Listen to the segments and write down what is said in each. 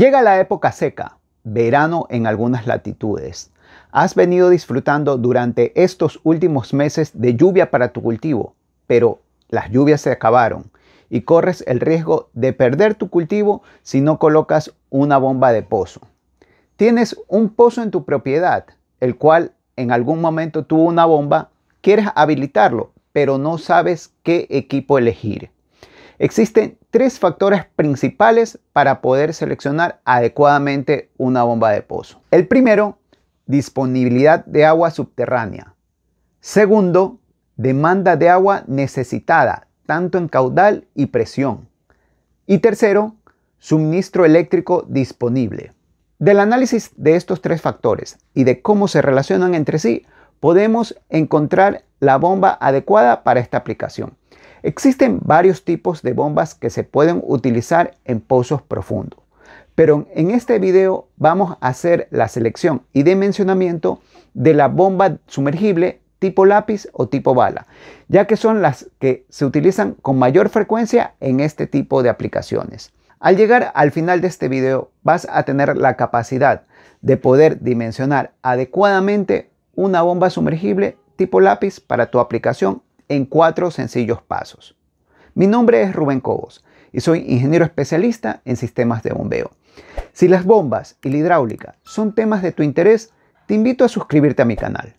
Llega la época seca, verano en algunas latitudes. Has venido disfrutando durante estos últimos meses de lluvia para tu cultivo, pero las lluvias se acabaron y corres el riesgo de perder tu cultivo si no colocas una bomba de pozo. Tienes un pozo en tu propiedad, el cual en algún momento tuvo una bomba, quieres habilitarlo, pero no sabes qué equipo elegir. Existen tres factores principales para poder seleccionar adecuadamente una bomba de pozo. El primero, disponibilidad de agua subterránea. Segundo, demanda de agua necesitada, tanto en caudal y presión. Y tercero, suministro eléctrico disponible. Del análisis de estos tres factores y de cómo se relacionan entre sí, podemos encontrar la bomba adecuada para esta aplicación. Existen varios tipos de bombas que se pueden utilizar en pozos profundos, pero en este video vamos a hacer la selección y dimensionamiento de la bomba sumergible tipo lápiz o tipo bala, ya que son las que se utilizan con mayor frecuencia en este tipo de aplicaciones. Al llegar al final de este video vas a tener la capacidad de poder dimensionar adecuadamente una bomba sumergible tipo lápiz para tu aplicación en cuatro sencillos pasos. Mi nombre es Rubén Cobos y soy ingeniero especialista en sistemas de bombeo. Si las bombas y la hidráulica son temas de tu interés, te invito a suscribirte a mi canal.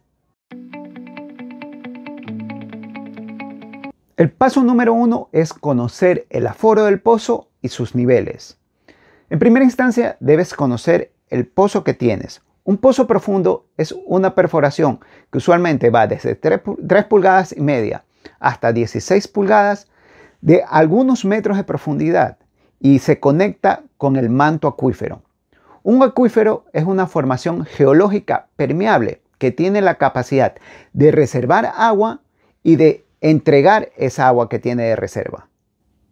El paso número uno es conocer el aforo del pozo y sus niveles. En primera instancia, debes conocer el pozo que tienes un pozo profundo es una perforación que usualmente va desde 3, pulgadas y media hasta 16 pulgadas de algunos metros de profundidad y se conecta con el manto acuífero. Un acuífero es una formación geológica permeable que tiene la capacidad de reservar agua y de entregar esa agua que tiene de reserva.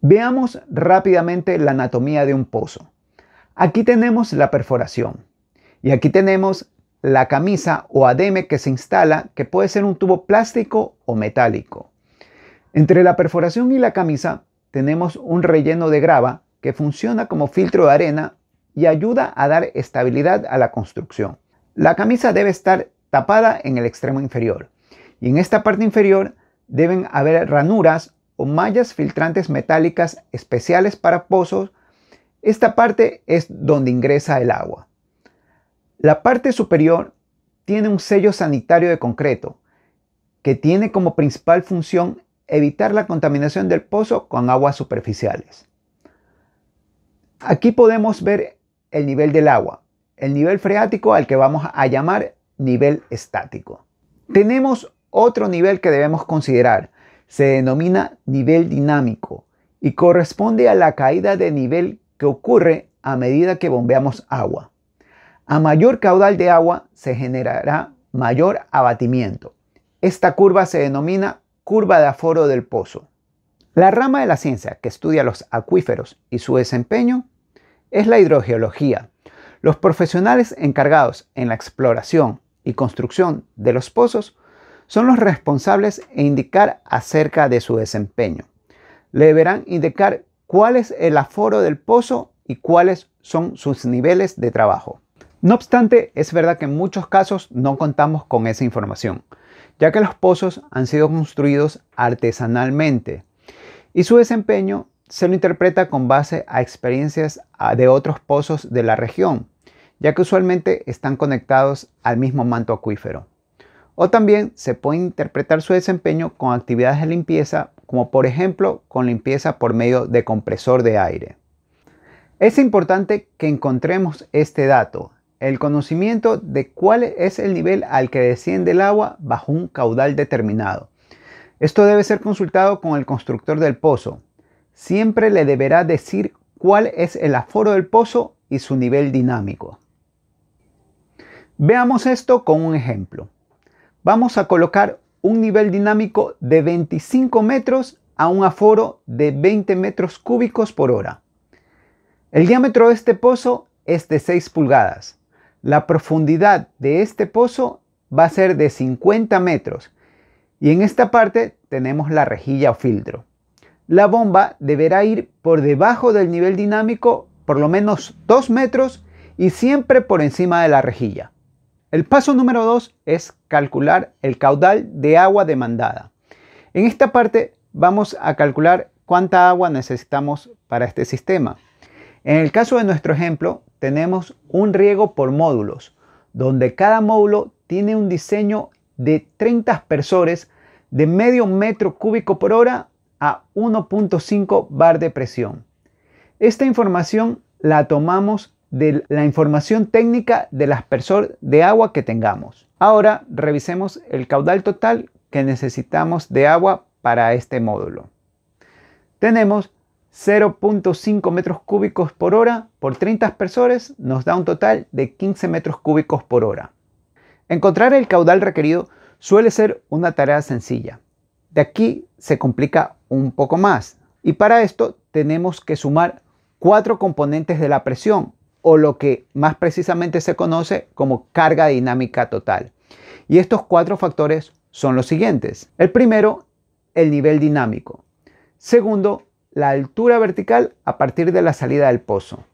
Veamos rápidamente la anatomía de un pozo. Aquí tenemos la perforación. Y aquí tenemos la camisa o ADM que se instala, que puede ser un tubo plástico o metálico. Entre la perforación y la camisa tenemos un relleno de grava que funciona como filtro de arena y ayuda a dar estabilidad a la construcción. La camisa debe estar tapada en el extremo inferior y en esta parte inferior deben haber ranuras o mallas filtrantes metálicas especiales para pozos. Esta parte es donde ingresa el agua. La parte superior tiene un sello sanitario de concreto que tiene como principal función evitar la contaminación del pozo con aguas superficiales. Aquí podemos ver el nivel del agua, el nivel freático al que vamos a llamar nivel estático. Tenemos otro nivel que debemos considerar, se denomina nivel dinámico y corresponde a la caída de nivel que ocurre a medida que bombeamos agua. A mayor caudal de agua se generará mayor abatimiento. Esta curva se denomina curva de aforo del pozo. La rama de la ciencia que estudia los acuíferos y su desempeño es la hidrogeología. Los profesionales encargados en la exploración y construcción de los pozos son los responsables e indicar acerca de su desempeño. Le deberán indicar cuál es el aforo del pozo y cuáles son sus niveles de trabajo. No obstante, es verdad que en muchos casos no contamos con esa información, ya que los pozos han sido construidos artesanalmente y su desempeño se lo interpreta con base a experiencias ah, de otros pozos de la región, ya que usualmente están conectados al mismo manto acuífero. O también se puede interpretar su desempeño con actividades de limpieza, como por ejemplo con limpieza por medio de compresor de aire. Es importante que encontremos este dato, el conocimiento de cuál es el nivel al que desciende el agua bajo un caudal determinado. Esto debe ser consultado con el constructor del pozo. Siempre le deberá decir cuál es el aforo del pozo y su nivel dinámico. Veamos esto con un ejemplo. Vamos a colocar un nivel dinámico de 25 metros a un aforo de 20 metros cúbicos por hora. El diámetro de este pozo es de 6 pulgadas. La profundidad de este pozo va a ser de 50 metros y en esta parte tenemos la rejilla o filtro. La bomba deberá ir por debajo del nivel dinámico por lo menos 2 metros y siempre por encima de la rejilla. El paso número 2 es calcular el caudal de agua demandada. En esta parte vamos a calcular cuánta agua necesitamos para este sistema. En el caso de nuestro ejemplo, tenemos un riego por módulos, donde cada módulo tiene un diseño de 30 aspersores de medio metro cúbico por hora a 1.5 bar de presión. Esta información la tomamos de la información técnica del aspersor de agua que tengamos. Ahora revisemos el caudal total que necesitamos de agua para este módulo. Tenemos 0.5 metros cúbicos por hora por 30 aspersores nos da un total de 15 metros cúbicos por hora. Encontrar el caudal requerido suele ser una tarea sencilla. De aquí se complica un poco más. Y para esto tenemos que sumar cuatro componentes de la presión, o lo que más precisamente se conoce como carga dinámica total. Y estos cuatro factores son los siguientes. El primero, el nivel dinámico. Segundo, la altura vertical a partir de la salida del pozo.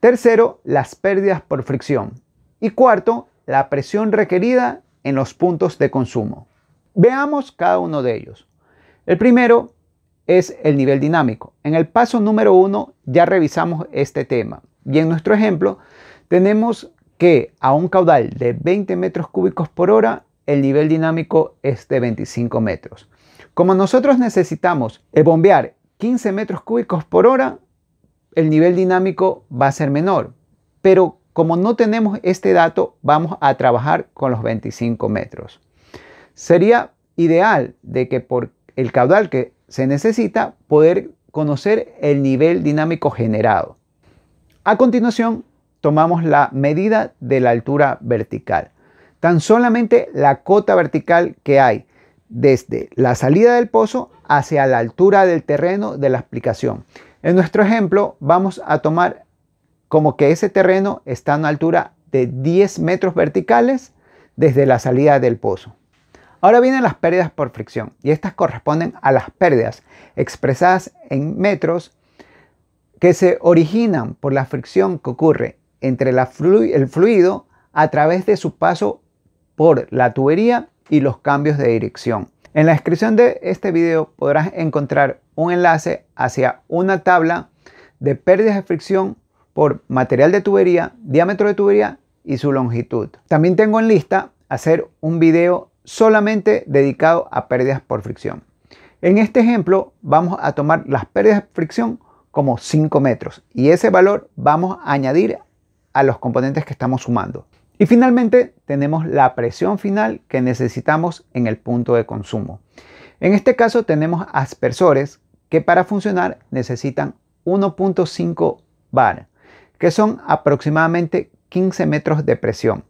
Tercero, las pérdidas por fricción. Y cuarto, la presión requerida en los puntos de consumo. Veamos cada uno de ellos. El primero es el nivel dinámico. En el paso número uno ya revisamos este tema. Y en nuestro ejemplo tenemos que a un caudal de 20 metros cúbicos por hora, el nivel dinámico es de 25 metros. Como nosotros necesitamos bombear 15 metros cúbicos por hora, el nivel dinámico va a ser menor. Pero como no tenemos este dato, vamos a trabajar con los 25 metros. Sería ideal de que por el caudal que se necesita poder conocer el nivel dinámico generado. A continuación, tomamos la medida de la altura vertical. Tan solamente la cota vertical que hay desde la salida del pozo hacia la altura del terreno de la aplicación. En nuestro ejemplo vamos a tomar como que ese terreno está a una altura de 10 metros verticales desde la salida del pozo. Ahora vienen las pérdidas por fricción y estas corresponden a las pérdidas expresadas en metros que se originan por la fricción que ocurre entre el fluido a través de su paso por la tubería y los cambios de dirección. En la descripción de este video podrás encontrar un enlace hacia una tabla de pérdidas de fricción por material de tubería, diámetro de tubería y su longitud. También tengo en lista hacer un video solamente dedicado a pérdidas por fricción. En este ejemplo vamos a tomar las pérdidas de fricción como 5 metros y ese valor vamos a añadir a los componentes que estamos sumando. Y finalmente tenemos la presión final que necesitamos en el punto de consumo. En este caso tenemos aspersores que para funcionar necesitan 1.5 bar, que son aproximadamente 15 metros de presión.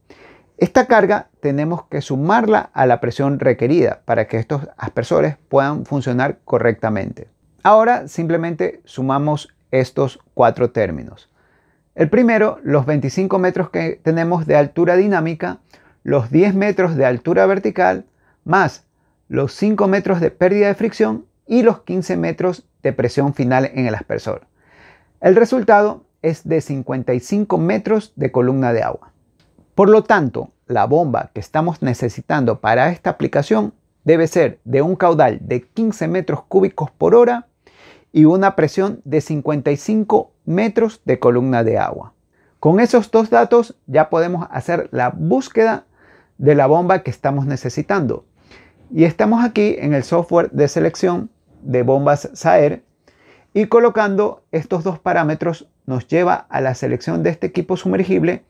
Esta carga tenemos que sumarla a la presión requerida para que estos aspersores puedan funcionar correctamente. Ahora simplemente sumamos estos cuatro términos. El primero, los 25 metros que tenemos de altura dinámica, los 10 metros de altura vertical, más los 5 metros de pérdida de fricción y los 15 metros de presión final en el aspersor. El resultado es de 55 metros de columna de agua. Por lo tanto, la bomba que estamos necesitando para esta aplicación debe ser de un caudal de 15 metros cúbicos por hora y una presión de 55 metros de columna de agua. Con esos dos datos ya podemos hacer la búsqueda de la bomba que estamos necesitando. Y estamos aquí en el software de selección de bombas SAER y colocando estos dos parámetros nos lleva a la selección de este equipo sumergible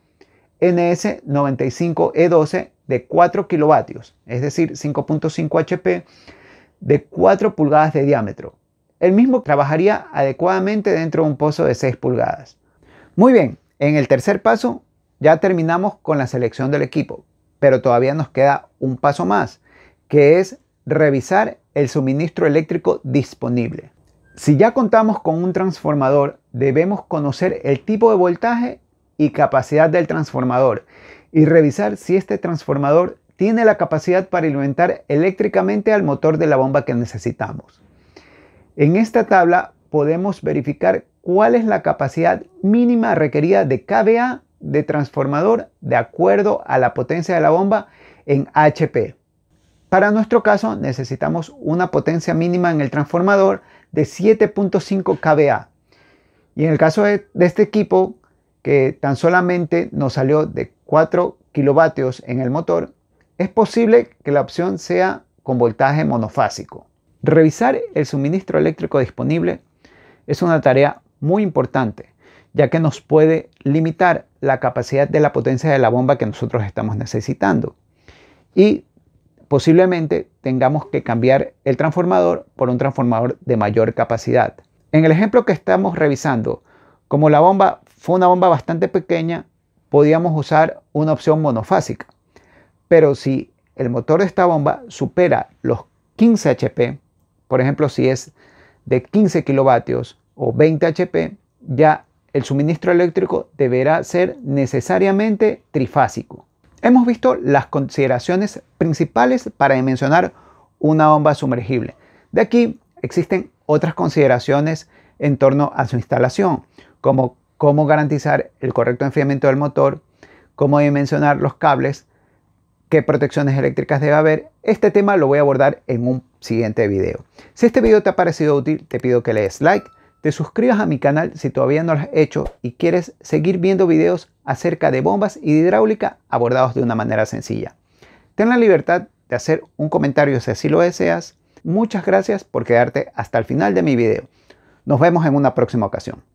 NS95E12 e de 4 kilovatios, es decir, 5.5 HP de 4 pulgadas de diámetro el mismo trabajaría adecuadamente dentro de un pozo de 6 pulgadas. Muy bien, en el tercer paso ya terminamos con la selección del equipo, pero todavía nos queda un paso más, que es revisar el suministro eléctrico disponible. Si ya contamos con un transformador, debemos conocer el tipo de voltaje y capacidad del transformador y revisar si este transformador tiene la capacidad para alimentar eléctricamente al motor de la bomba que necesitamos. En esta tabla podemos verificar cuál es la capacidad mínima requerida de KVA de transformador de acuerdo a la potencia de la bomba en HP. Para nuestro caso necesitamos una potencia mínima en el transformador de 7.5 kVA. Y en el caso de, este equipo, que tan solamente nos salió de 4 kilovatios en el motor, es posible que la opción sea con voltaje monofásico. Revisar el suministro eléctrico disponible es una tarea muy importante, ya que nos puede limitar la capacidad de la potencia de la bomba que nosotros estamos necesitando. Y posiblemente tengamos que cambiar el transformador por un transformador de mayor capacidad. En el ejemplo que estamos revisando, como la bomba fue una bomba bastante pequeña, podíamos usar una opción monofásica. Pero si el motor de esta bomba supera los 15 HP, por ejemplo, si es de 15 kilovatios o 20 HP, ya el suministro eléctrico deberá ser necesariamente trifásico. Hemos visto las consideraciones principales para dimensionar una bomba sumergible. De aquí existen otras consideraciones en torno a su instalación, como cómo garantizar el correcto enfriamiento del motor, cómo dimensionar los cables, qué protecciones eléctricas debe haber, este tema lo voy a abordar en un siguiente video. Si este video te ha parecido útil, te pido que le des like, te suscribas a mi canal si todavía no lo has hecho y quieres seguir viendo videos acerca de bombas y de hidráulica abordados de una manera sencilla. Ten la libertad de hacer un comentario si así lo deseas. Muchas gracias por quedarte hasta el final de mi video. Nos vemos en una próxima ocasión.